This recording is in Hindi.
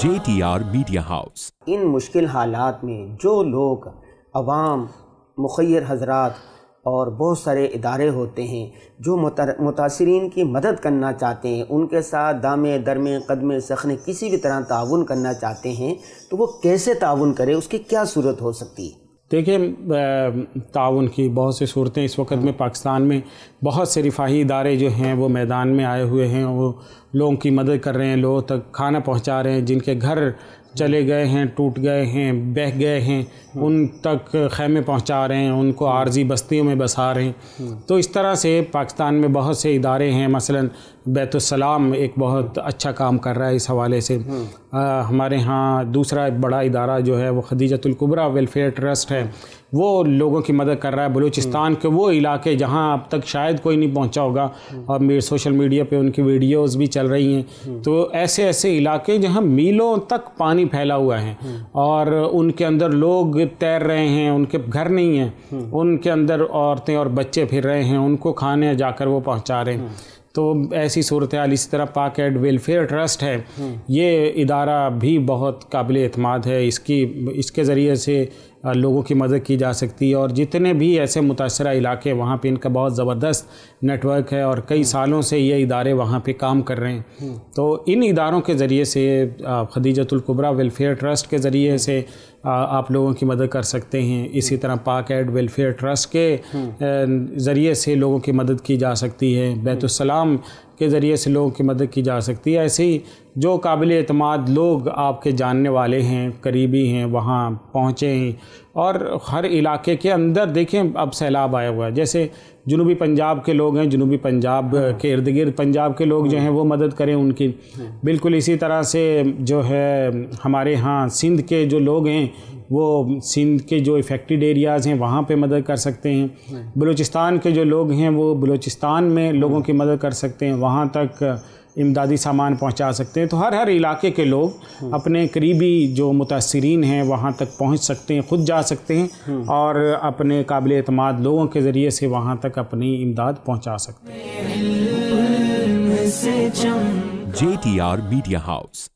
जे टी आर मीडिया हाउस इन मुश्किल हालात में जो लोग अवाम मुखर हजरात और बहुत सारे इदारे होते हैं जो मुतासरीन की मदद करना चाहते हैं उनके साथ दामे दरमे कदमे सखने किसी भी तरह ताउन करना चाहते हैं तो वो कैसे ताउन करें उसकी क्या सूरत हो सकती है देखिए ताउन की बहुत सी सूरतें इस वक्त में पाकिस्तान में बहुत से रिफाही इदारे जो हैं वो मैदान में आए हुए हैं वो लोगों की मदद कर रहे हैं लोगों तक खाना पहुंचा रहे हैं जिनके घर चले गए हैं टूट गए हैं बह गए हैं उन तक खैमे पहुंचा रहे हैं उनको आर्जी बस्तियों में बसा रहे हैं तो इस तरह से पाकिस्तान में बहुत से इदारे हैं मसलन बैतुलसलाम एक बहुत अच्छा काम कर रहा है इस हवाले से आ, हमारे यहाँ दूसरा एक बड़ा इदारा जो है वो खदीजतुलकुबरा वेलफेयर ट्रस्ट है वो लोगों की मदद कर रहा है बलूचिस्तान के वो इलाके जहाँ अब तक शायद कोई नहीं पहुँचा होगा और मेरे सोशल मीडिया पर उनकी वीडियोज़ भी चल रही हैं तो ऐसे ऐसे इलाके जहाँ मीलों तक पानी पानी फैला हुआ है और उनके अंदर लोग तैर रहे हैं उनके घर नहीं हैं उनके अंदर औरतें और बच्चे फिर रहे हैं उनको खाने जाकर वो पहुंचा रहे हैं तो ऐसी सूरत हाल इसी तरह पाक एड वेलफेयर ट्रस्ट है ये इदारा भी बहुत काबिल अतमाद है इसकी इसके ज़रिए से लोगों की मदद की जा सकती है और जितने भी ऐसे मुतासर इलाके वहाँ पे इनका बहुत ज़बरदस्त नेटवर्क है और कई सालों से ये इदारे वहाँ पे काम कर रहे हैं तो इन इदारों के ज़रिए से खदीजतुल्कुबरा वेलफेयर ट्रस्ट के ज़रिए से आप लोगों की मदद कर सकते हैं इसी तरह पाक एड वेलफेयर ट्रस्ट के हम्म। ज़रिए से लोगों की मदद की जा सकती है बैतुलसलाम के ज़रिए से लोगों की मदद की जा सकती है ऐसे ही जो काबिल अतमाद लोग आपके जानने वाले हैं करीबी हैं वहाँ पहुँचे हैं और हर इलाके के अंदर देखें अब सैलाब आया हुआ है जैसे जनूबी पंजाब के लोग हैं जनूबी पंजाब हाँ। के इर्द गिर्द पंजाब के लोग जो हाँ। हैं वो मदद करें उनकी हाँ। बिल्कुल इसी तरह से जो है हमारे यहाँ सिंध के जो लोग हैं वो सिंध के जो इफ़ेक्टेड एरियाज़ हैं वहाँ पे मदद कर सकते हैं बलूचिस्तान के जो लोग हैं वो बलूचिस्तान में लोगों hmm. की मदद कर सकते हैं वहाँ तक इमदादी सामान पहुँचा सकते हैं तो हर हर इलाके के लोग hmm. अपने करीबी जो मुतासरीन हैं वहाँ तक पहुँच सकते हैं ख़ुद जा सकते हैं hmm. और अपने काबिल अतमाद लोगों के ज़रिए से वहाँ तक अपनी इमदाद पहुँचा सकते हैं J T R media house